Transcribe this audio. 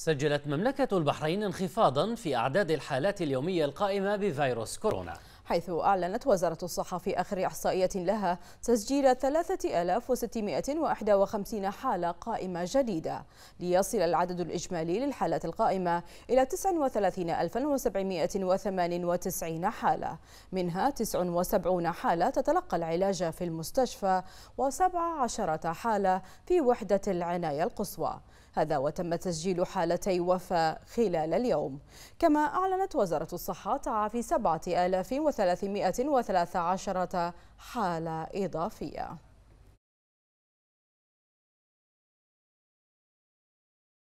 سجلت مملكة البحرين انخفاضا في أعداد الحالات اليومية القائمة بفيروس كورونا حيث أعلنت وزارة الصحة في آخر إحصائية لها تسجيل 3651 حالة قائمة جديدة ليصل العدد الإجمالي للحالات القائمة إلى 39798 حالة منها 79 حالة تتلقى العلاج في المستشفى و17 حالة في وحدة العناية القصوى هذا وتم تسجيل حالتي وفاة خلال اليوم كما أعلنت وزارة الصحة تعافي 7000 313 حالة إضافية